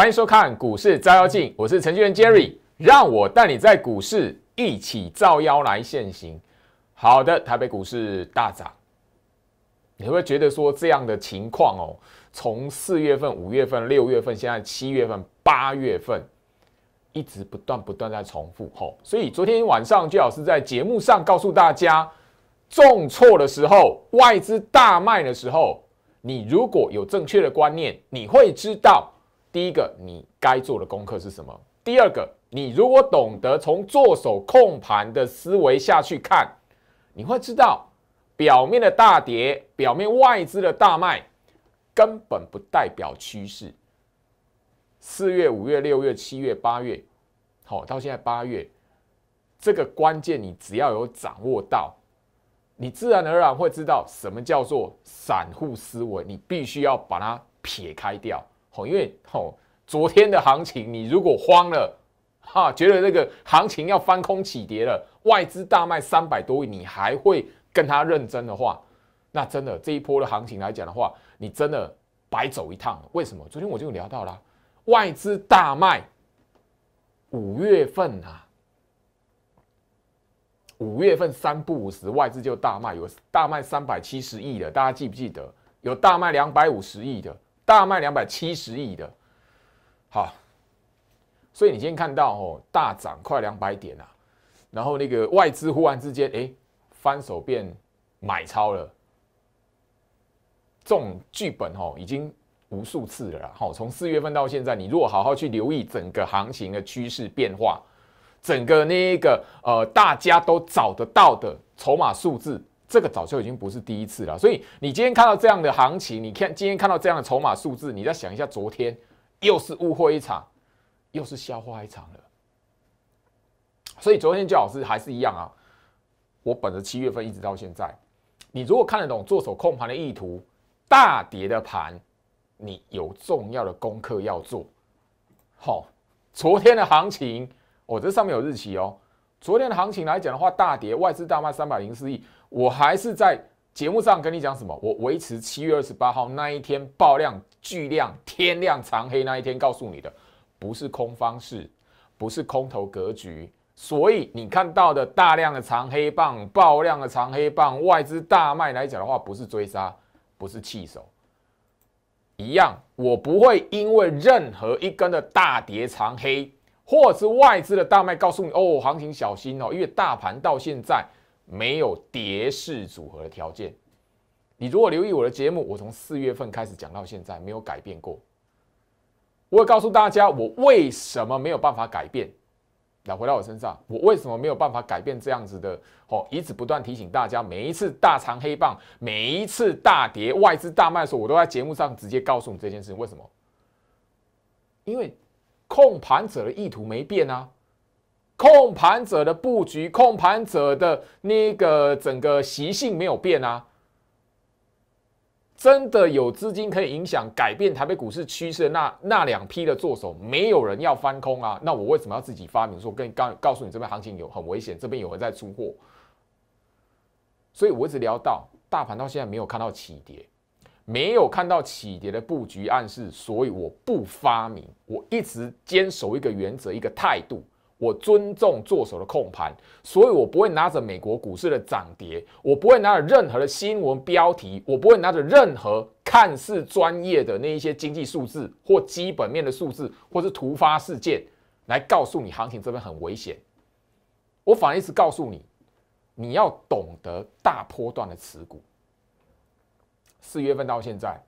欢迎收看《股市照妖镜》，我是程序员 Jerry，让我带你在股市一起照妖来现行。好的，台北股市大涨，你会不会觉得说这样的情况哦？从四月份、五月份、六月份，现在七月份、八月份，一直不断不断在重复。哦。所以昨天晚上，最老师在节目上告诉大家，重挫的时候，外资大卖的时候，你如果有正确的观念，你会知道。第一个，你该做的功课是什么？第二个，你如果懂得从做手控盘的思维下去看，你会知道，表面的大跌，表面外资的大卖，根本不代表趋势。四月、五月、六月、七月、八月，好，到现在八月，这个关键你只要有掌握到，你自然而然会知道什么叫做散户思维。你必须要把它撇开掉。因为哦，昨天的行情，你如果慌了，哈，觉得那个行情要翻空起跌了，外资大卖三百多亿，你还会跟他认真的话，那真的这一波的行情来讲的话，你真的白走一趟。为什么？昨天我就聊到了外资大卖，五月份啊，五月份三不五十，外资就大卖，有大卖三百七十亿的，大家记不记得？有大卖两百五十亿的。大卖两百七十亿的，好，所以你今天看到哦，大涨快两百点啊，然后那个外资忽然之间哎，翻手变买超了，这种剧本哦已经无数次了好，从四月份到现在，你如果好好去留意整个行情的趋势变化，整个那个呃大家都找得到的筹码数字。这个早就已经不是第一次了，所以你今天看到这样的行情，你看今天看到这样的筹码数字，你再想一下，昨天又是误会一场，又是笑话一场了。所以昨天教老师还是一样啊，我本着七月份一直到现在，你如果看得懂做手控盘的意图，大跌的盘，你有重要的功课要做。好，昨天的行情，哦，这上面有日期哦。昨天的行情来讲的话，大跌，外资大卖三百零四亿。我还是在节目上跟你讲什么？我维持七月二十八号那一天爆量巨量天量长黑那一天告诉你的，不是空方式，不是空头格局。所以你看到的大量的长黑棒、爆量的长黑棒，外资大卖来讲的话，不是追杀，不是弃手，一样，我不会因为任何一根的大碟长黑，或者是外资的大卖，告诉你哦，行情小心哦，因为大盘到现在。没有跌式组合的条件。你如果留意我的节目，我从四月份开始讲到现在，没有改变过。我会告诉大家，我为什么没有办法改变。来，回到我身上，我为什么没有办法改变这样子的？哦，一直不断提醒大家，每一次大长黑棒，每一次大跌，外资大卖的时候，我都在节目上直接告诉你这件事。情。为什么？因为控盘者的意图没变啊。控盘者的布局，控盘者的那个整个习性没有变啊。真的有资金可以影响改变台北股市趋势的那那两批的做手，没有人要翻空啊。那我为什么要自己发明说跟刚告诉你这边行情有很危险，这边有人在出货？所以我一直聊到大盘到现在没有看到起跌，没有看到起跌的布局暗示，所以我不发明。我一直坚守一个原则，一个态度。我尊重做手的控盘，所以我不会拿着美国股市的涨跌，我不会拿着任何的新闻标题，我不会拿着任何看似专业的那一些经济数字或基本面的数字，或是突发事件来告诉你行情这边很危险。我反而是告诉你，你要懂得大波段的持股。四月份到现在，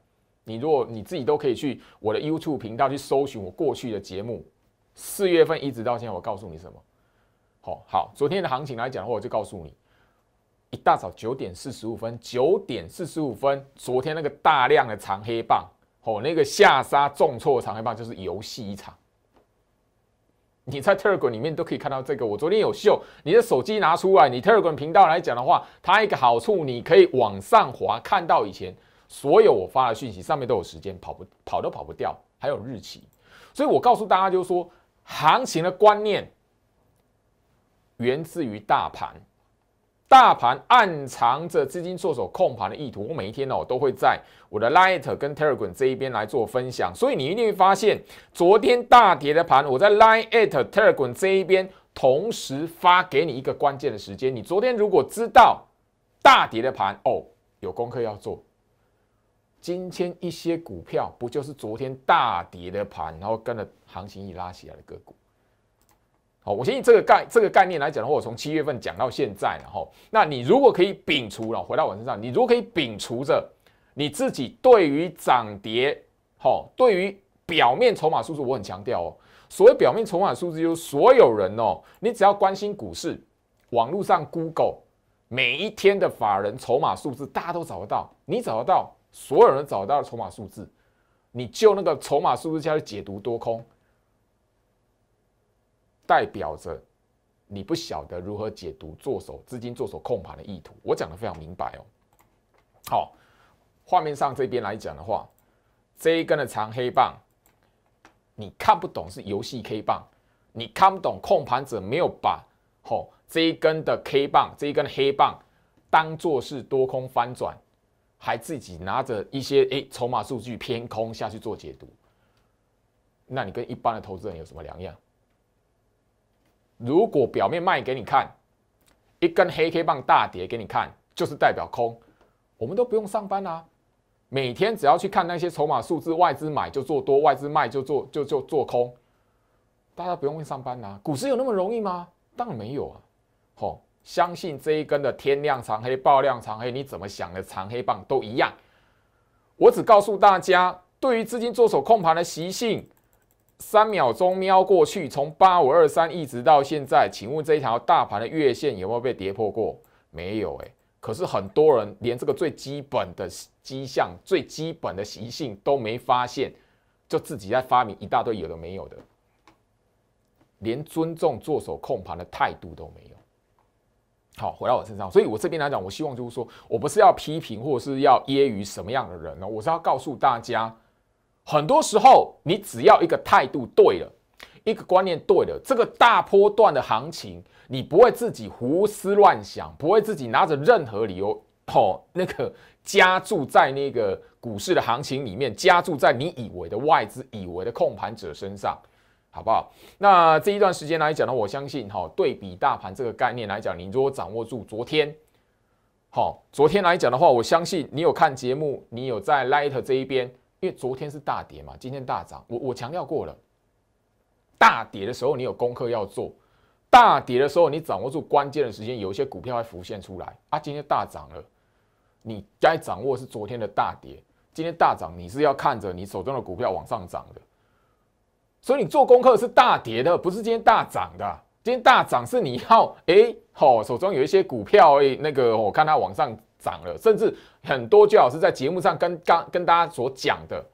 你如果你自己都可以去我的 YouTube 频道去搜寻我过去的节目。四月份一直到现在，我告诉你什么？哦，好，昨天的行情来讲的话，我就告诉你，一大早九点四十五分，九点四十五分，昨天那个大量的长黑棒，哦，那个下杀重挫长黑棒就是游戏一场。你在 Telegram 里面都可以看到这个，我昨天有秀，你的手机拿出来，你 Telegram 频道来讲的话，它一个好处，你可以往上滑，看到以前所有我发的讯息，上面都有时间，跑不跑都跑不掉，还有日期。所以我告诉大家，就是说。行情的观念源自于大盘，大盘暗藏着资金做手控盘的意图。我每一天哦都会在我的 Lite g h 跟 Telegram 这一边来做分享，所以你一定会发现，昨天大跌的盘，我在 l i t h Telegram 这一边同时发给你一个关键的时间。你昨天如果知道大跌的盘，哦，有功课要做。今天一些股票不就是昨天大跌的盘，然后跟着行情一拉起来的个股？好，我相信这个概这个概念来讲的话，我从七月份讲到现在，然后，那你如果可以摒除了，回到我身上，你如果可以摒除着，你自己对于涨跌，好，对于表面筹码数字，我很强调哦。所谓表面筹码数字，就是所有人哦，你只要关心股市，网络上 Google 每一天的法人筹码数字，大家都找得到，你找得到。所有人找到的筹码数字，你就那个筹码数字下去解读多空，代表着你不晓得如何解读做手资金做手控盘的意图。我讲的非常明白哦。好，画面上这边来讲的话，这一根的长黑棒，你看不懂是游戏 K 棒，你看不懂控盘者没有把哦这一根的 K 棒这一根黑棒当做是多空翻转。还自己拿着一些哎筹码数据偏空下去做解读，那你跟一般的投资人有什么两样？如果表面卖给你看一根黑 K 棒大跌给你看，就是代表空，我们都不用上班啊，每天只要去看那些筹码数字，外资买就做多，外资卖就做就就做空，大家不用去上班啊。股市有那么容易吗？当然没有啊，好。相信这一根的天量长黑、爆量长黑，你怎么想的长黑棒都一样。我只告诉大家，对于资金做手控盘的习性，三秒钟瞄过去，从八五二三一直到现在，请问这一条大盘的月线有没有被跌破过？没有哎。可是很多人连这个最基本的迹象、最基本的习性都没发现，就自己在发明一大堆有的没有的，连尊重做手控盘的态度都没有。好，回到我身上，所以我这边来讲，我希望就是说，我不是要批评或者是要揶揄什么样的人呢？我是要告诉大家，很多时候你只要一个态度对了，一个观念对了，这个大波段的行情，你不会自己胡思乱想，不会自己拿着任何理由哦，那个加注在那个股市的行情里面，加注在你以为的外资、以为的控盘者身上。好不好？那这一段时间来讲呢，我相信哈，对比大盘这个概念来讲，你如果掌握住昨天，好，昨天来讲的话，我相信你有看节目，你有在 Light 这一边，因为昨天是大跌嘛，今天大涨，我我强调过了，大跌的时候你有功课要做，大跌的时候你掌握住关键的时间，有一些股票会浮现出来啊，今天大涨了，你该掌握是昨天的大跌，今天大涨，你是要看着你手中的股票往上涨的。所以你做功课是大跌的，不是今天大涨的。今天大涨是你要哎，好，手中有一些股票，哎，那个我看它往上涨了，甚至很多，就老师在节目上跟刚跟大家所讲的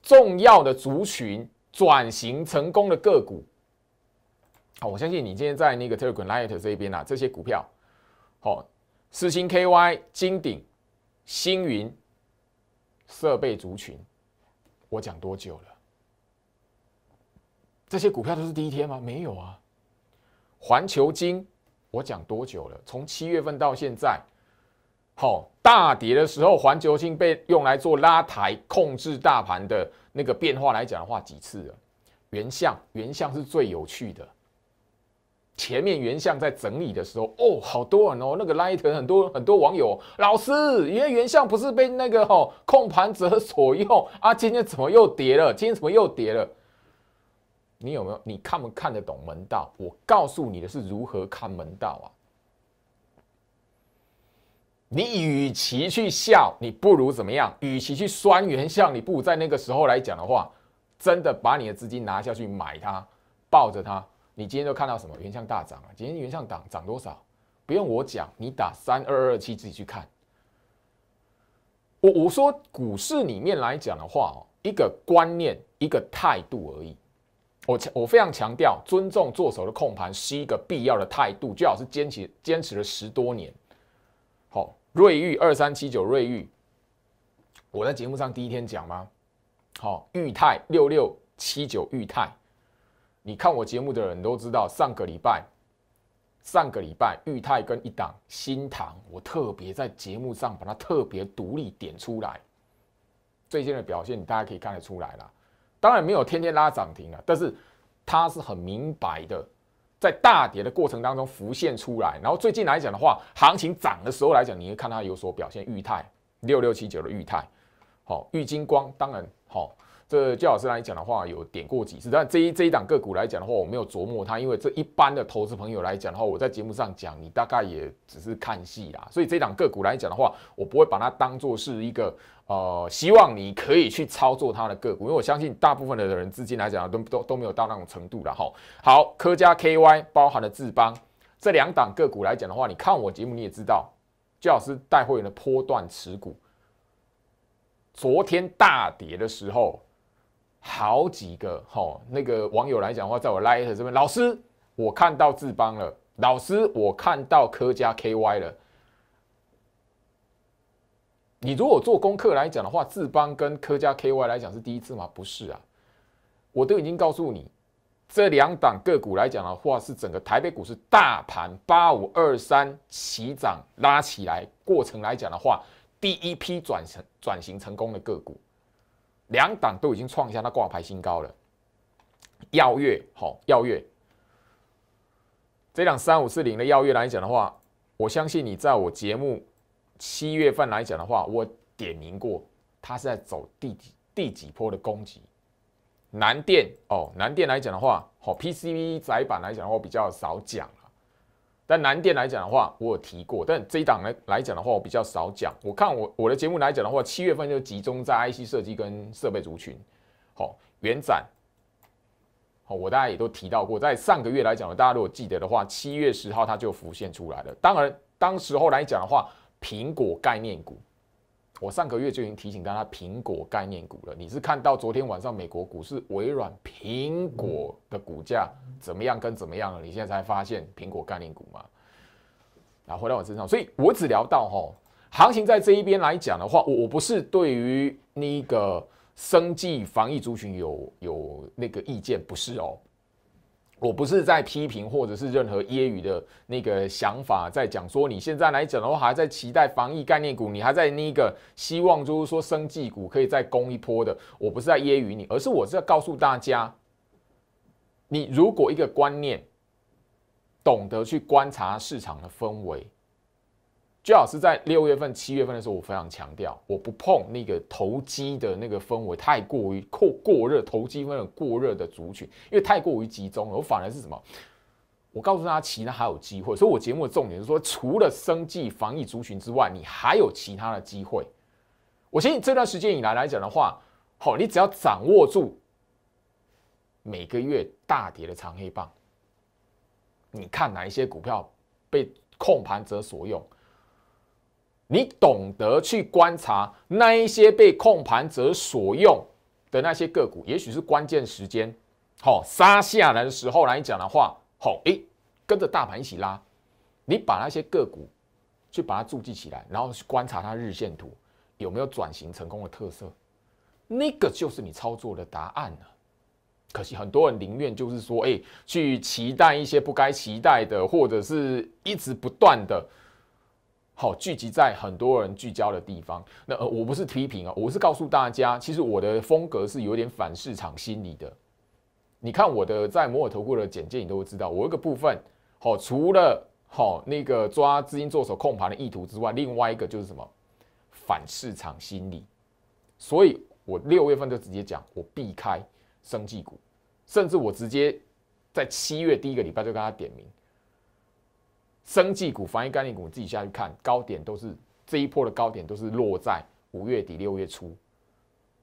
重要的族群转型成功的个股。好，我相信你今天在那个 Telegram Light 这边啊，这些股票，好，四星 KY 金鼎星云设备族群，我讲多久了？这些股票都是第一天吗？没有啊，环球金，我讲多久了？从七月份到现在，好大跌的时候，环球金被用来做拉抬、控制大盘的那个变化来讲的话，几次了？原相，原相是最有趣的。前面原相在整理的时候，哦，好多人哦，那个 l i g h t 很多很多网友，老师，因为原相不是被那个哦控盘者所用啊，今天怎么又跌了？今天怎么又跌了？你有没有？你看不看得懂门道？我告诉你的是如何看门道啊！你与其去笑，你不如怎么样？与其去酸原相，你不如在那个时候来讲的话，真的把你的资金拿下去买它，抱着它。你今天就看到什么？原相大涨啊！今天原相涨涨多少？不用我讲，你打三二二七自己去看。我我说股市里面来讲的话哦，一个观念，一个态度而已。我我非常强调尊重做手的控盘是一个必要的态度，最好是坚持坚持了十多年。好，瑞玉二三七九瑞玉，我在节目上第一天讲吗？好，裕泰六六七九裕泰，你看我节目的人都知道，上个礼拜上个礼拜裕泰跟一档新塘，我特别在节目上把它特别独立点出来，最近的表现大家可以看得出来了。当然没有天天拉涨停啊，但是它是很明白的，在大跌的过程当中浮现出来。然后最近来讲的话，行情涨的时候来讲，你会看它有所表现。裕泰六六七九的裕泰，好裕金光，当然好。这焦老师来讲的话，有点过几次，但这一这一档个股来讲的话，我没有琢磨它，因为这一般的投资朋友来讲的话，我在节目上讲，你大概也只是看戏啦。所以这档个股来讲的话，我不会把它当做是一个。呃，希望你可以去操作它的个股，因为我相信大部分的人资金来讲，都都都没有到那种程度了哈。好，科加 KY 包含的智邦这两档个股来讲的话，你看我节目你也知道，最好师带会员的波段持股，昨天大跌的时候，好几个哈那个网友来讲的话，在我 light 这边，老师我看到智邦了，老师我看到科加 KY 了。你如果做功课来讲的话，智邦跟科佳 KY 来讲是第一次吗？不是啊，我都已经告诉你，这两档个股来讲的话，是整个台北股市大盘八五二三起涨拉起来过程来讲的话，第一批转成转型成功的个股，两档都已经创下那挂牌新高了。耀月好，耀月，这两三五四零的耀月来讲的话，我相信你在我节目。七月份来讲的话，我点名过，它是在走第几第几波的攻击。南电哦，南电来讲的话，好 PCB 窄板来讲的话比较少讲但南电来讲的话，我有提过。但这一档来来讲的话，我比较少讲。我看我我的节目来讲的话，七月份就集中在 IC 设计跟设备族群。好，元展，好，我大家也都提到过。在上个月来讲大家如果记得的话，七月十号它就浮现出来了。当然，当时候来讲的话，苹果概念股，我上个月就已经提醒大家苹果概念股了。你是看到昨天晚上美国股市微软、苹果的股价怎么样跟怎么样了？你现在才发现苹果概念股吗？后回到我身上，所以我只聊到哈，行情在这一边来讲的话，我我不是对于那个生计防疫族群有有那个意见，不是哦。我不是在批评，或者是任何揶揄的那个想法，在讲说你现在来讲的话，还在期待防疫概念股，你还在那个希望，就是说生技股可以再攻一波的。我不是在揶揄你，而是我是在告诉大家，你如果一个观念懂得去观察市场的氛围。最好是在六月份、七月份的时候，我非常强调，我不碰那个投机的那个氛围，太过于过过热，投机氛围过热的族群，因为太过于集中，了。我反而是什么？我告诉大家，其他还有机会。所以我节目的重点是说，除了生计防疫族群之外，你还有其他的机会。我相信这段时间以来来讲的话，好，你只要掌握住每个月大跌的长黑棒，你看哪一些股票被控盘者所用。你懂得去观察那一些被控盘者所用的那些个股，也许是关键时间，好杀下来的时候来讲的话，好诶，跟着大盘一起拉，你把那些个股去把它注记起来，然后去观察它日线图有没有转型成功的特色，那个就是你操作的答案了。可惜很多人宁愿就是说，哎，去期待一些不该期待的，或者是一直不断的。好，聚集在很多人聚焦的地方。那呃，我不是批评啊，我是告诉大家，其实我的风格是有点反市场心理的。你看我的在摩尔投顾的简介，你都会知道，我一个部分，好，除了好那个抓资金做手控盘的意图之外，另外一个就是什么反市场心理。所以我六月份就直接讲，我避开生技股，甚至我直接在七月第一个礼拜就跟他点名。生技股、防疫概念股，自己下去看，高点都是这一波的高点，都是落在五月底六月初。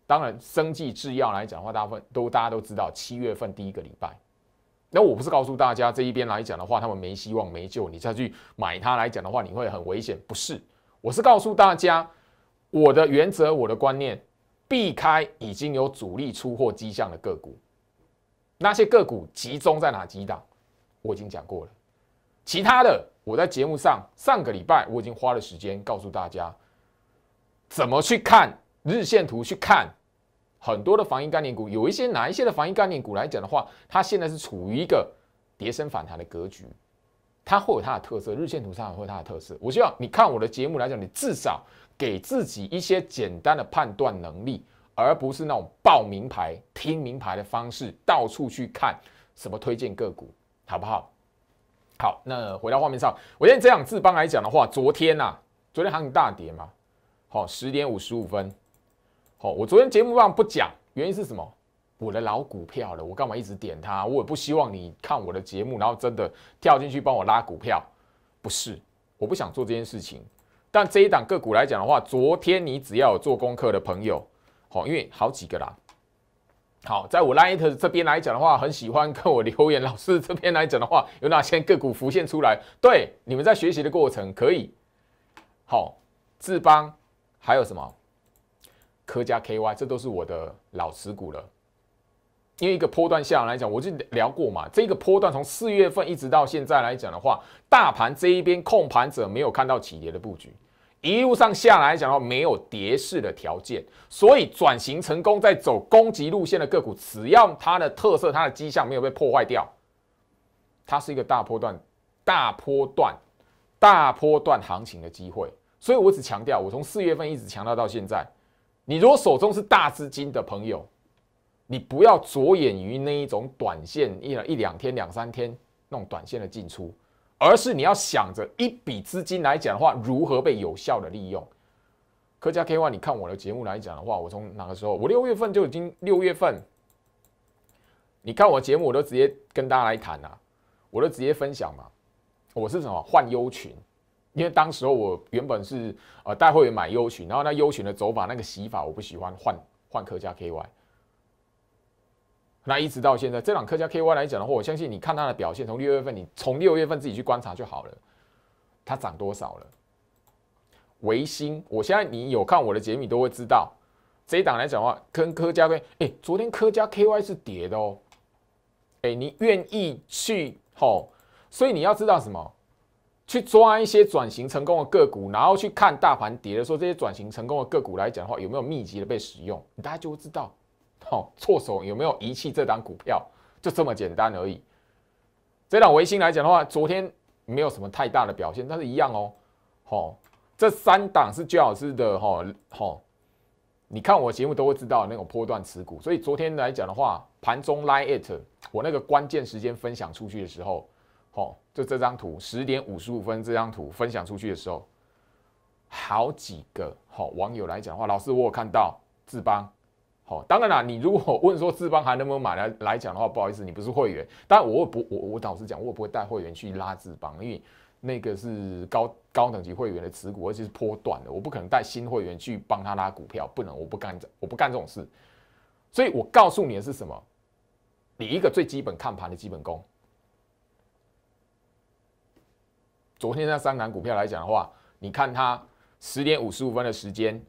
当然，生技制药来讲的话，大部分都大家都知道，七月份第一个礼拜。那我不是告诉大家这一边来讲的话，他们没希望、没救，你再去买它来讲的话，你会很危险。不是，我是告诉大家我的原则、我的观念，避开已经有主力出货迹象的个股。那些个股集中在哪几档，我已经讲过了。其他的，我在节目上上个礼拜我已经花了时间告诉大家，怎么去看日线图，去看很多的防疫概念股，有一些哪一些的防疫概念股来讲的话，它现在是处于一个叠升反弹的格局，它会有它的特色，日线图上也会它的特色。我希望你看我的节目来讲，你至少给自己一些简单的判断能力，而不是那种报名牌、听名牌的方式，到处去看什么推荐个股，好不好？好，那回到画面上，我今天这样自帮来讲的话，昨天呐，昨天行情大跌嘛，好，十点五十五分，好，我昨天节目上不讲，原因是什么？我的老股票了，我干嘛一直点它？我也不希望你看我的节目，然后真的跳进去帮我拉股票，不是，我不想做这件事情。但这一档个股来讲的话，昨天你只要有做功课的朋友，好，因为好几个啦。好，在我 l i t e 这边来讲的话，很喜欢跟我留言。老师这边来讲的话，有哪些个股浮现出来？对，你们在学习的过程可以。好，智邦还有什么科加 KY，这都是我的老持股了。因为一个波段下来讲，我就聊过嘛。这个波段从四月份一直到现在来讲的话，大盘这一边控盘者没有看到起跌的布局。一路上下来，讲到没有跌势的条件，所以转型成功在走攻击路线的个股，只要它的特色、它的迹象没有被破坏掉，它是一个大波段、大波段、大波段行情的机会。所以我只强调，我从四月份一直强调到现在，你如果手中是大资金的朋友，你不要着眼于那一种短线，一两、一两天、两三天那种短线的进出。而是你要想着一笔资金来讲的话，如何被有效的利用？科家 KY，你看我的节目来讲的话，我从哪个时候？我六月份就已经六月份，你看我节目，我都直接跟大家来谈啊，我都直接分享嘛。我是什么换优群？因为当时候我原本是呃带会员买优群，然后那优群的走法那个洗法我不喜欢，换换科家 KY。那一直到现在，这档科家 KY 来讲的话，我相信你看它的表现，从六月份，你从六月份自己去观察就好了，它涨多少了？维新，我现在你有看我的节目都会知道，这一档来讲话，跟科佳 K，哎，昨天科家 KY 是跌的哦，哎，你愿意去吼，所以你要知道什么？去抓一些转型成功的个股，然后去看大盘跌的时候，这些转型成功的个股来讲的话，有没有密集的被使用，大家就会知道。好，错手有没有遗弃这档股票，就这么简单而已。这档维新来讲的话，昨天没有什么太大的表现，但是一样哦。好，这三档是最好师的哈哦，你看我节目都会知道那种波段持股，所以昨天来讲的话，盘中拉 it，我那个关键时间分享出去的时候，好，就这张图十点五十五分这张图分享出去的时候，好几个好网友来讲的话，老师我有看到智邦。好，当然啦，你如果问说志邦还能不能买来来讲的话，不好意思，你不是会员。但我不，我我老实讲，我不会带会员去拉志邦，因为那个是高高等级会员的持股，而且是波段的，我不可能带新会员去帮他拉股票，不能，我不干这，我不干这种事。所以我告诉你的是什么？你一个最基本看盘的基本功。昨天那三蓝股票来讲的话，你看它十点五十五分的时间。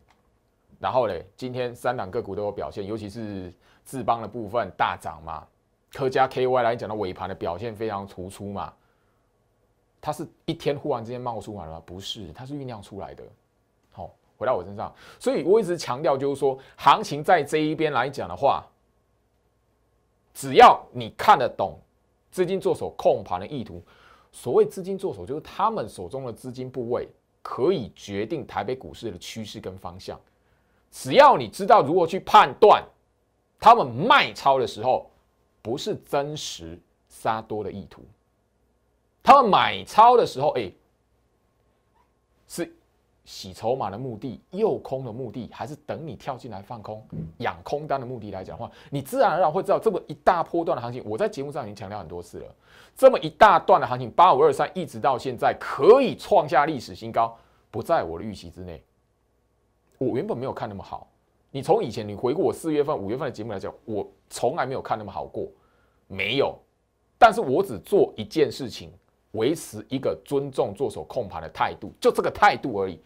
然后嘞，今天三档个股都有表现，尤其是智邦的部分大涨嘛。科加 KY 来讲的尾盘的表现非常突出嘛。它是一天忽然之间冒出来了，不是，它是酝酿出来的。好，回到我身上，所以我一直强调就是说，行情在这一边来讲的话，只要你看得懂资金做手控盘的意图。所谓资金做手，就是他们手中的资金部位可以决定台北股市的趋势跟方向。只要你知道如何去判断，他们卖超的时候不是真实杀多的意图，他们买超的时候，哎，是洗筹码的目的、诱空的目的，还是等你跳进来放空、养空单的目的来讲话，你自然而然会知道这么一大波段的行情。我在节目上已经强调很多次了，这么一大段的行情，八五二三一直到现在可以创下历史新高，不在我的预期之内。我原本没有看那么好，你从以前你回顾我四月份、五月份的节目来讲，我从来没有看那么好过，没有。但是我只做一件事情，维持一个尊重做手控盘的态度，就这个态度而已。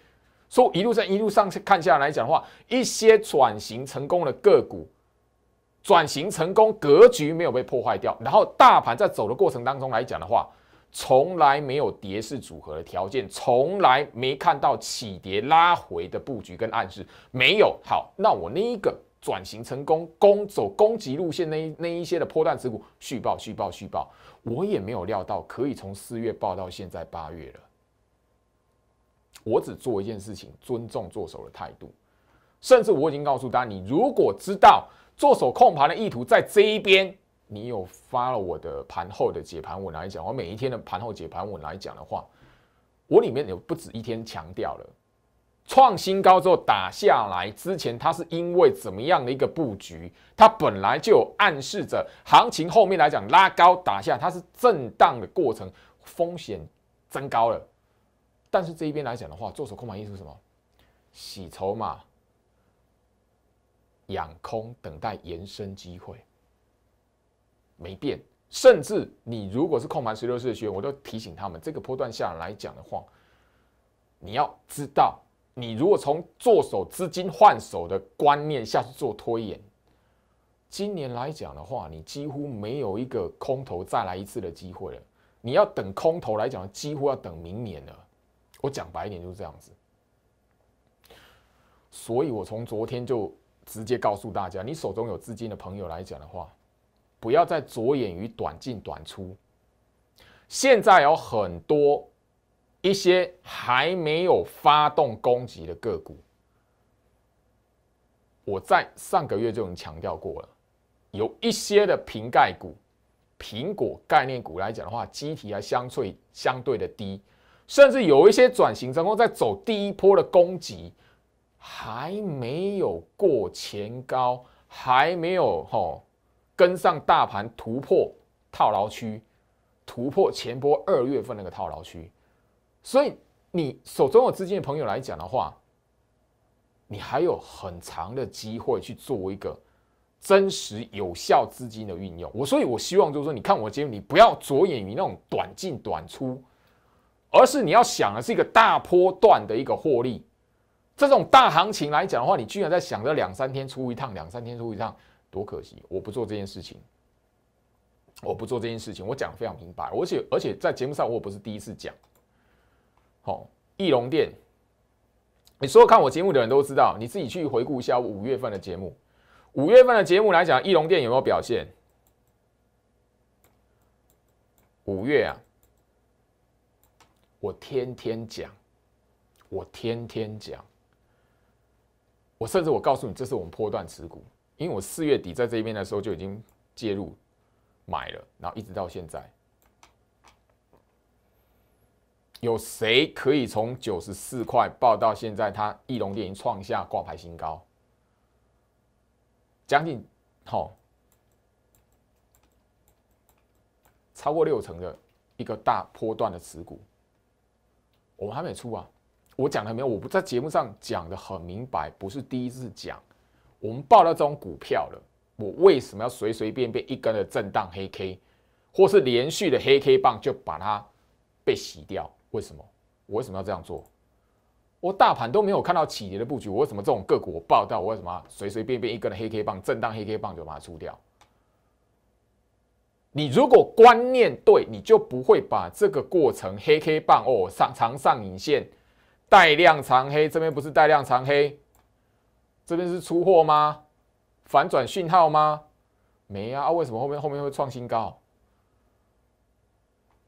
所以一路上一路上看下来讲的话，一些转型成功的个股，转型成功格局没有被破坏掉，然后大盘在走的过程当中来讲的话。从来没有跌势组合的条件，从来没看到起跌拉回的布局跟暗示，没有。好，那我那一个转型成功攻走攻击路线那那一些的破蛋持股续报续报续报，我也没有料到可以从四月报到现在八月了。我只做一件事情，尊重做手的态度，甚至我已经告诉大家，你如果知道做手控盘的意图在这一边。你有发了我的盘后的解盘，我来讲。我每一天的盘后解盘，我来讲的话，我里面有不止一天强调了，创新高之后打下来之前，它是因为怎么样的一个布局？它本来就有暗示着行情后面来讲拉高打下，它是震荡的过程，风险增高了。但是这一边来讲的话，做手空盘意是什么？洗筹码、养空，等待延伸机会。没变，甚至你如果是控盘十六岁的学员，我都提醒他们，这个波段下来讲的话，你要知道，你如果从做手、资金换手的观念下去做推演，今年来讲的话，你几乎没有一个空头再来一次的机会了。你要等空头来讲，几乎要等明年了。我讲白一点就是这样子。所以我从昨天就直接告诉大家，你手中有资金的朋友来讲的话。不要再着眼于短进短出。现在有很多一些还没有发动攻击的个股，我在上个月就已经强调过了。有一些的瓶盖股、苹果概念股来讲的话，基体还相对相对的低，甚至有一些转型成功在走第一波的攻击，还没有过前高，还没有哈。跟上大盘，突破套牢区，突破前波二月份那个套牢区，所以你手中有资金的朋友来讲的话，你还有很长的机会去做一个真实有效资金的运用。我所以我希望就是说，你看我的节目，你不要着眼于那种短进短出，而是你要想的是一个大波段的一个获利。这种大行情来讲的话，你居然在想着两三天出一趟，两三天出一趟。多可惜！我不做这件事情，我不做这件事情。我讲的非常明白，而且而且在节目上我也不是第一次讲。哦，翼龙店，你所有看我节目的人都知道，你自己去回顾一下五月份的节目。五月份的节目来讲，翼龙店有没有表现？五月啊，我天天讲，我天天讲，我甚至我告诉你，这是我们破断持股。因为我四月底在这一边的时候就已经介入买了，然后一直到现在，有谁可以从九十四块报到现在？它翼龙电影创下挂牌新高，将近好超过六成的一个大波段的持股，我们还没出啊！我讲的没有？我不在节目上讲的很明白，不是第一次讲。我们报到这种股票了，我为什么要随随便便一根的震荡黑 K，或是连续的黑 K 棒就把它被洗掉？为什么？我为什么要这样做？我大盘都没有看到起跌的布局，我为什么这种个股我报到？我为什么随随便便一根的黑 K 棒、震荡黑 K 棒就把它出掉？你如果观念对，你就不会把这个过程黑 K 棒哦，上长上影线带量长黑，这边不是带量长黑。这边是出货吗？反转讯号吗？没啊，那为什么后面后面会创新高？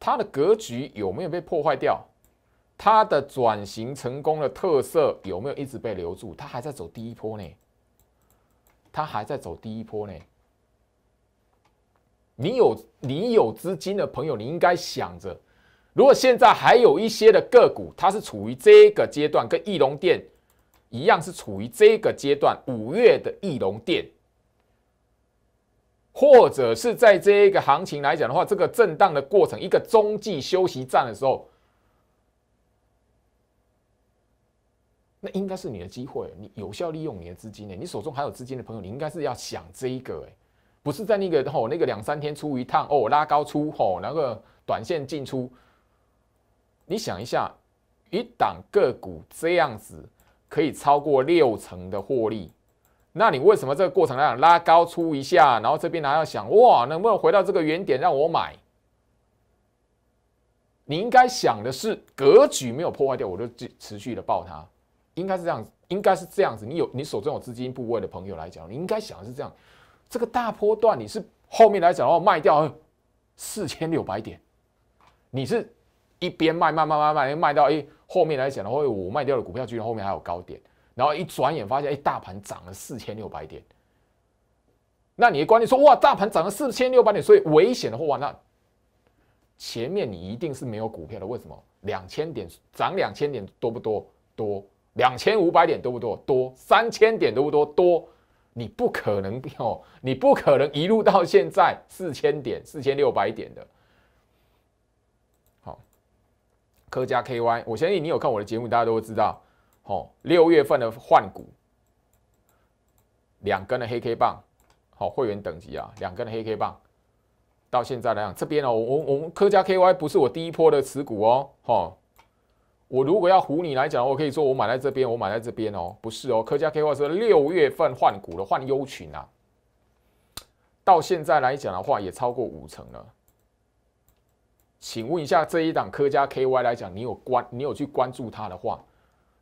它的格局有没有被破坏掉？它的转型成功的特色有没有一直被留住？它还在走第一波呢，它还在走第一波呢。你有你有资金的朋友，你应该想着，如果现在还有一些的个股，它是处于这个阶段，跟翼龙店。一样是处于这个阶段，五月的易龙电，或者是在这一个行情来讲的话，这个震荡的过程，一个中继休息站的时候，那应该是你的机会。你有效利用你的资金呢？你手中还有资金的朋友，你应该是要想这一个，哎，不是在那个吼，那个两三天出一趟哦，拉高出吼，那个短线进出。你想一下，一档个股这样子。可以超过六成的获利，那你为什么这个过程那拉高出一下，然后这边还要想哇，能不能回到这个原点让我买？你应该想的是格局没有破坏掉，我就持持续的抱它，应该是这样，应该是这样子。你有你手中有资金部位的朋友来讲，你应该想的是这样，这个大波段你是后面来讲哦卖掉四千六百点，你是一边卖卖卖卖卖卖到哎。后面来讲的话，我卖掉的股票居然后面还有高点，然后一转眼发现，哎，大盘涨了四千六百点。那你的观念说，哇，大盘涨了四千六百点，所以危险的话，那前面你一定是没有股票的。为什么？两千点涨两千点多不多？多。两千五百点多不多？多。三千点多不多？多。你不可能哦，你不可能一路到现在四千点、四千六百点的。科加 KY，我相信你有看我的节目，大家都会知道。哦，六月份的换股，两根的黑 K 棒。好，会员等级啊，两根的黑 K 棒。到现在来讲，这边哦，我我们科加 KY 不是我第一波的持股哦。哦，我如果要唬你来讲，我可以说我买在这边，我买在这边哦。不是哦，科加 KY 是六月份换股的换优群啊。到现在来讲的话，也超过五成了。请问一下，这一档科家 KY 来讲，你有关你有去关注它的话，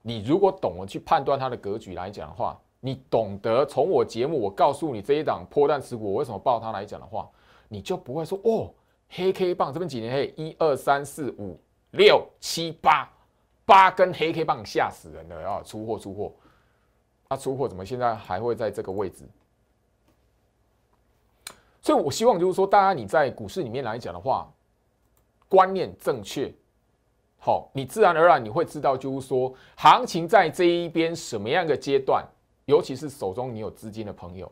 你如果懂了去判断它的格局来讲的话，你懂得从我节目我告诉你这一档破蛋持股我为什么爆它来讲的话，你就不会说哦，黑 K 棒这边几年黑一二三四五六七八八根黑 K 棒吓死人了，要出货出货，那出货怎么现在还会在这个位置？所以我希望就是说，大家你在股市里面来讲的话。观念正确，好，你自然而然你会知道，就是说行情在这一边什么样的阶段，尤其是手中你有资金的朋友，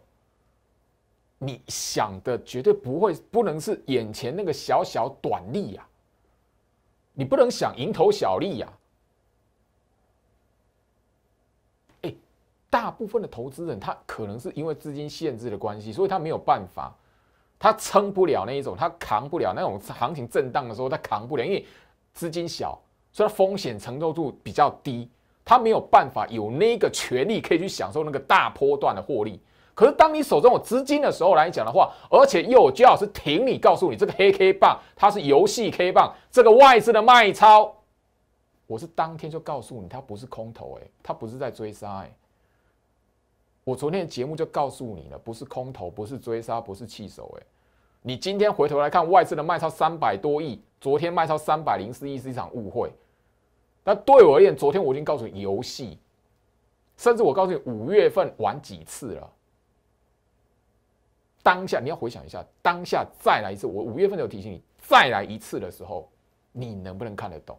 你想的绝对不会不能是眼前那个小小短利呀，你不能想蝇头小利呀。哎，大部分的投资人他可能是因为资金限制的关系，所以他没有办法。它撑不了那一种，它扛不了那种行情震荡的时候，它扛不了，因为资金小，所以风险承受度比较低，它没有办法有那个权利可以去享受那个大波段的获利。可是当你手中有资金的时候来讲的话，而且又最好是挺你告诉你，这个黑 K 棒它是游戏 K 棒，这个外资的卖超，我是当天就告诉你，它不是空头，诶，它不是在追杀诶。我昨天的节目就告诉你了，不是空头，不是追杀，不是弃守。哎，你今天回头来看，外资能卖超三百多亿，昨天卖超三百零四亿，是一场误会。那对我而言，昨天我已经告诉你游戏，甚至我告诉你五月份玩几次了。当下你要回想一下，当下再来一次。我五月份有提醒你，再来一次的时候，你能不能看得懂？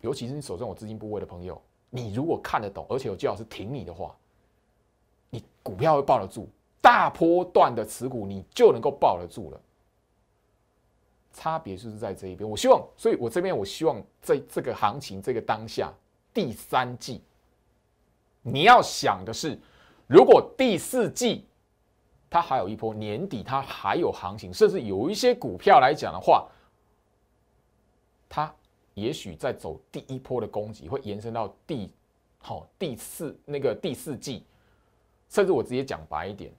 尤其是你手上有资金部位的朋友，你如果看得懂，而且有最好是挺你的话。你股票会抱得住大波段的持股，你就能够抱得住了。差别就是在这一边。我希望，所以我这边我希望，在这个行情这个当下，第三季你要想的是，如果第四季它还有一波年底它还有行情，甚至有一些股票来讲的话，它也许在走第一波的攻击，会延伸到第好第四那个第四季。甚至我直接讲白一点，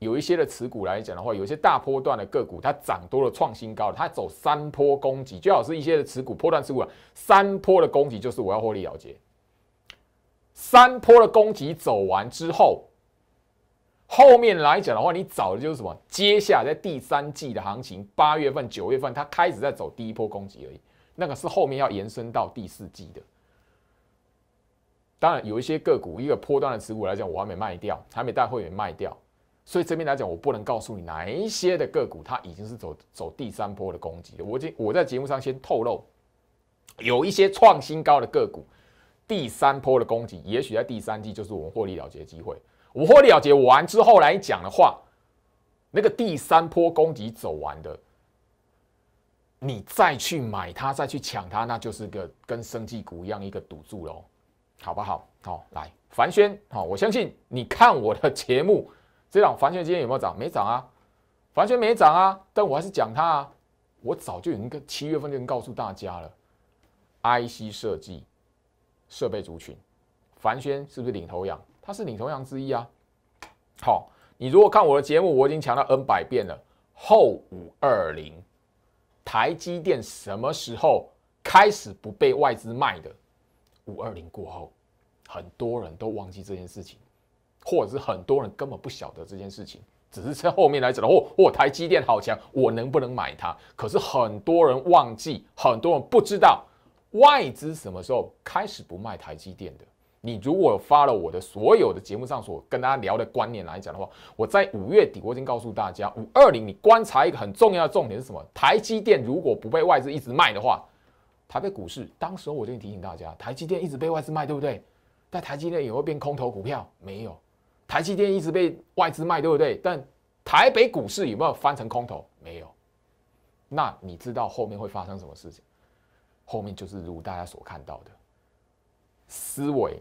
有一些的持股来讲的话，有些大波段的个股，它涨多了创新高，了，它走三波攻击，最好是一些的持股，波段持股啊，三波的攻击就是我要获利了结。三波的攻击走完之后，后面来讲的话，你找的就是什么？接下来在第三季的行情，八月份、九月份，它开始在走第一波攻击而已，那个是后面要延伸到第四季的。当然，有一些个股，一个波段的持股来讲，我还没卖掉，还没带会员卖掉，所以这边来讲，我不能告诉你哪一些的个股它已经是走走第三波的攻击。我今我在节目上先透露，有一些创新高的个股，第三波的攻击，也许在第三季就是我们获利了结机会。我获利了结完之后来讲的话，那个第三波攻击走完的，你再去买它，再去抢它，那就是个跟生技股一样一个赌注喽。好不好？好来，凡轩，好，我相信你看我的节目，这道凡轩今天有没有涨？没涨啊，凡轩没涨啊，但我还是讲他啊，我早就已经跟七月份就经告诉大家了，IC 设计设备族群，凡轩是不是领头羊？他是领头羊之一啊。好，你如果看我的节目，我已经强调 N 百遍了，后五二零，台积电什么时候开始不被外资卖的？五二零过后，很多人都忘记这件事情，或者是很多人根本不晓得这件事情，只是在后面来讲了，哦，台积电好强，我能不能买它？可是很多人忘记，很多人不知道外资什么时候开始不卖台积电的。你如果发了我的所有的节目上所跟大家聊的观念来讲的话，我在五月底我已经告诉大家，五二零你观察一个很重要的重点是什么？台积电如果不被外资一直卖的话。台北股市，当时我就提醒大家，台积电一直被外资卖，对不对？但台积电也会变空头股票没有？台积电一直被外资卖，对不对？但台北股市有没有翻成空头？没有。那你知道后面会发生什么事情？后面就是如大家所看到的思维。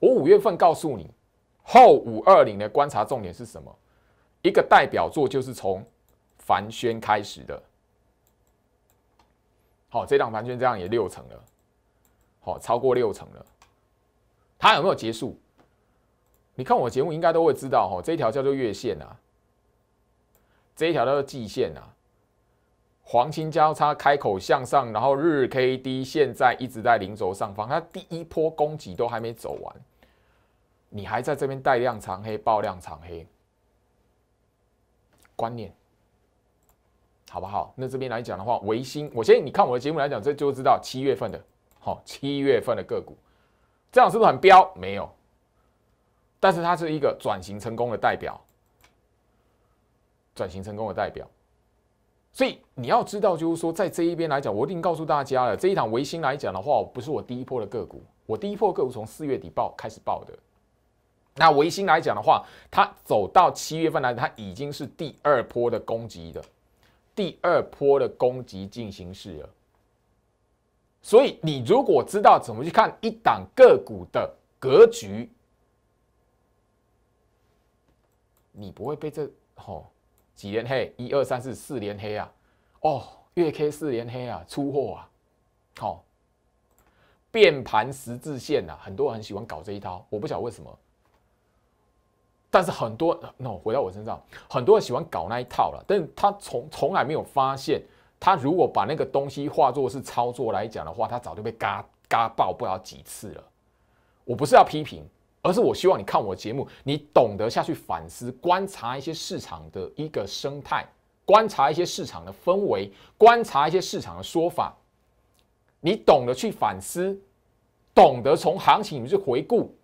我五月份告诉你，后五二零的观察重点是什么？一个代表作就是从凡轩开始的。好，这档盘圈这样也六成了，好，超过六成了。它有没有结束？你看我节目应该都会知道。哦，这一条叫做月线啊，这一条叫做季线啊。黄金交叉开口向上，然后日 K D 现在一直在零轴上方，它第一波攻击都还没走完，你还在这边带量长黑，爆量长黑，观念。好不好？那这边来讲的话，维新，我先你看我的节目来讲，这就知道七月份的，好，七月份的个股，这样是不是很彪？没有，但是它是一个转型成功的代表，转型成功的代表。所以你要知道，就是说，在这一边来讲，我一定告诉大家了，这一场维新来讲的话，不是我第一波的个股，我第一波个股从四月底报开始报的。那维新来讲的话，它走到七月份来，它已经是第二波的攻击的。第二波的攻击进行式了，所以你如果知道怎么去看一档个股的格局，你不会被这哦几连黑，一二三四四连黑啊，哦月 K 四连黑啊，出货啊，好变盘十字线呐，很多人很喜欢搞这一套，我不晓得为什么。但是很多那回到我身上，很多人喜欢搞那一套了，但是他从从来没有发现，他如果把那个东西化作是操作来讲的话，他早就被嘎嘎爆不了几次了。我不是要批评，而是我希望你看我节目，你懂得下去反思、观察一些市场的一个生态，观察一些市场的氛围，观察一些市场的说法，你懂得去反思，懂得从行情里面去回顾。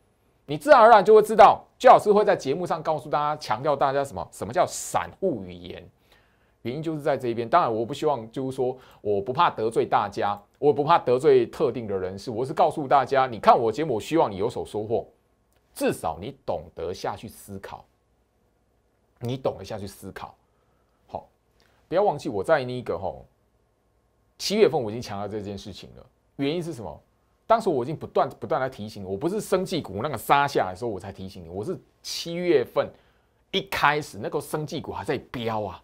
你自然而然就会知道，最老师会在节目上告诉大家，强调大家什么？什么叫散户语言？原因就是在这一边。当然，我不希望，就是说，我不怕得罪大家，我不怕得罪特定的人士，我是告诉大家，你看我节目，我希望你有所收获，至少你懂得下去思考，你懂得下去思考。好，不要忘记我在那个吼七月份，我已经强调这件事情了。原因是什么？当时我已经不断不断的提醒我不是生技股那个杀下来时候我才提醒你，我是七月份一开始那个生技股还在飙啊，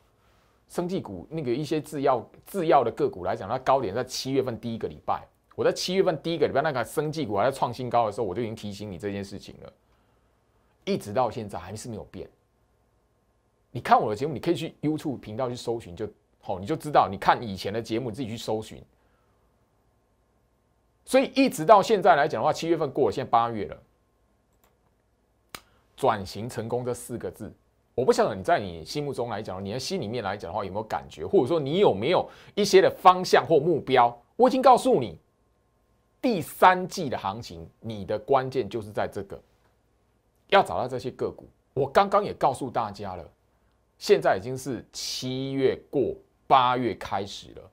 生技股那个一些制药制药的个股来讲，它高点在七月份第一个礼拜，我在七月份第一个礼拜那个生技股还在创新高的时候，我就已经提醒你这件事情了，一直到现在还是没有变。你看我的节目，你可以去 YouTube 频道去搜寻就好，你就知道。你看以前的节目，自己去搜寻。所以一直到现在来讲的话，七月份过，现在八月了，转型成功这四个字，我不晓得你在你心目中来讲，你的心里面来讲的话有没有感觉，或者说你有没有一些的方向或目标？我已经告诉你，第三季的行情，你的关键就是在这个，要找到这些个股。我刚刚也告诉大家了，现在已经是七月过八月开始了，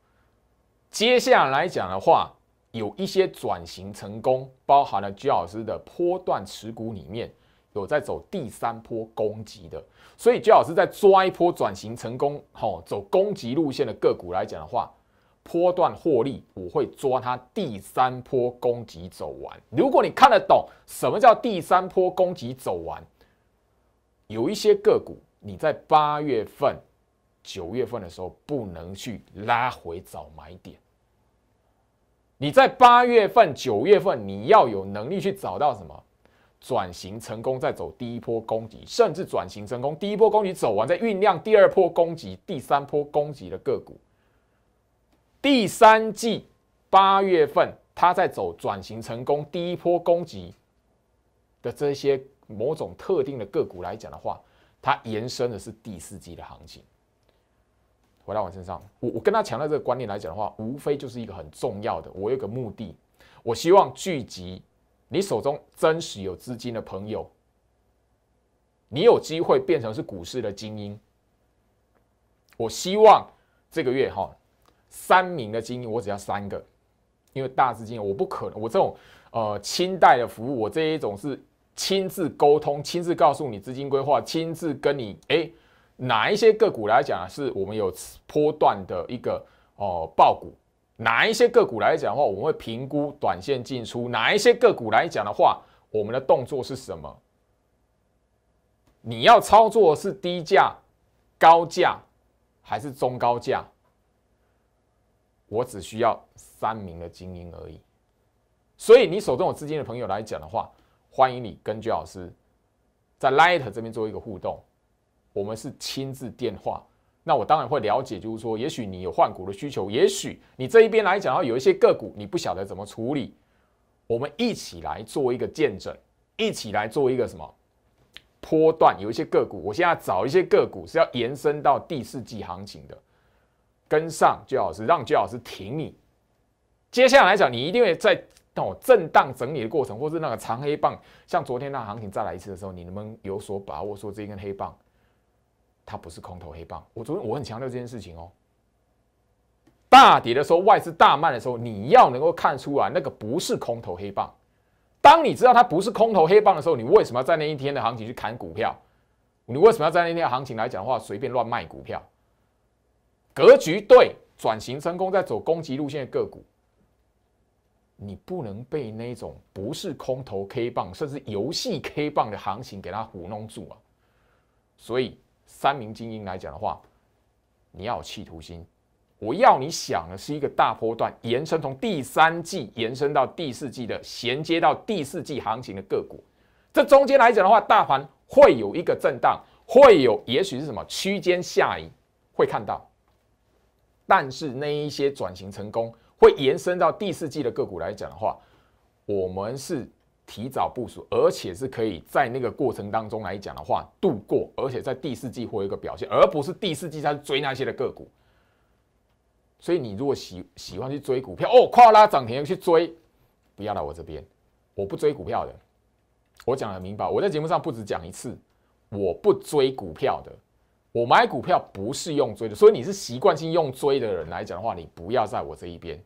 接下来讲的话。有一些转型成功，包含了鞠老师的波段持股里面有在走第三波攻击的，所以鞠老师在抓一波转型成功，哦、走攻击路线的个股来讲的话，波段获利我会抓它第三波攻击走完。如果你看得懂什么叫第三波攻击走完，有一些个股你在八月份、九月份的时候不能去拉回找买点。你在八月份、九月份，你要有能力去找到什么转型成功、再走第一波攻击，甚至转型成功、第一波攻击走完，再酝酿第二波攻击、第三波攻击的个股。第三季八月份，它在走转型成功、第一波攻击的这些某种特定的个股来讲的话，它延伸的是第四季的行情。回到我身上，我我跟他强调这个观念来讲的话，无非就是一个很重要的。我有个目的，我希望聚集你手中真实有资金的朋友，你有机会变成是股市的精英。我希望这个月哈，三名的精英我只要三个，因为大资金我不可能，我这种呃清代的服务，我这一种是亲自沟通、亲自告诉你资金规划、亲自跟你哎。哪一些个股来讲，是我们有波段的一个哦爆股？哪一些个股来讲的话，我们会评估短线进出？哪一些个股来讲的话，我们的动作是什么？你要操作的是低价、高价还是中高价？我只需要三名的精英而已。所以，你手中有资金的朋友来讲的话，欢迎你跟朱老师在 Light 这边做一个互动。我们是亲自电话，那我当然会了解，就是说，也许你有换股的需求，也许你这一边来讲，有一些个股你不晓得怎么处理，我们一起来做一个见证，一起来做一个什么波段，有一些个股，我现在找一些个股是要延伸到第四季行情的，跟上鞠老师，让鞠老师挺你。接下来讲，你一定会在那种震荡整理的过程，或是那个长黑棒，像昨天那行情再来一次的时候，你能不能有所把握说这一根黑棒？它不是空头黑棒。我昨天我很强调这件事情哦。大跌的时候，外资大卖的时候，你要能够看出来那个不是空头黑棒。当你知道它不是空头黑棒的时候，你为什么要在那一天的行情去砍股票？你为什么要在那一天行情来讲的话随便乱卖股票？格局对，转型成功在走攻击路线的个股，你不能被那种不是空头 K 棒，甚至游戏 K 棒的行情给它糊弄住啊。所以。三名精英来讲的话，你要有企图心，我要你想的是一个大波段延伸，从第三季延伸到第四季的衔接，到第四季行情的个股。这中间来讲的话，大盘会有一个震荡，会有也许是什么区间下移，会看到。但是那一些转型成功，会延伸到第四季的个股来讲的话，我们是。提早部署，而且是可以在那个过程当中来讲的话度过，而且在第四季会有一个表现，而不是第四季再去追那些的个股。所以你如果喜喜欢去追股票，哦，跨拉涨停去追，不要来我这边，我不追股票的。我讲得很明白，我在节目上不止讲一次，我不追股票的。我买股票不是用追的，所以你是习惯性用追的人来讲的话，你不要在我这一边。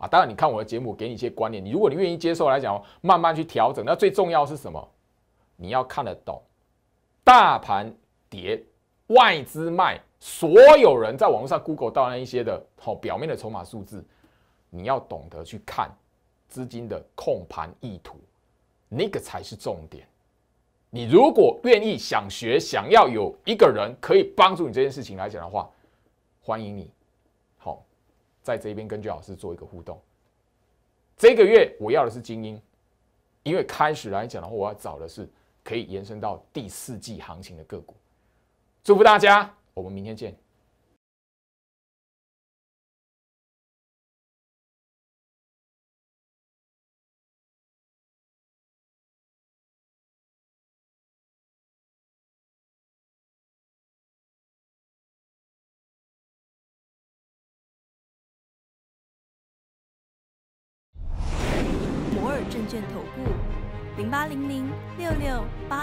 啊，当然，你看我的节目，给你一些观念。你如果你愿意接受来讲，慢慢去调整。那最重要是什么？你要看得懂大盘跌、外资卖、所有人在网络上 Google 到那一些的，好表面的筹码数字，你要懂得去看资金的控盘意图，那个才是重点。你如果愿意想学，想要有一个人可以帮助你这件事情来讲的话，欢迎你。在这边跟姜老师做一个互动。这个月我要的是精英，因为开始来讲的话，我要找的是可以延伸到第四季行情的个股。祝福大家，我们明天见。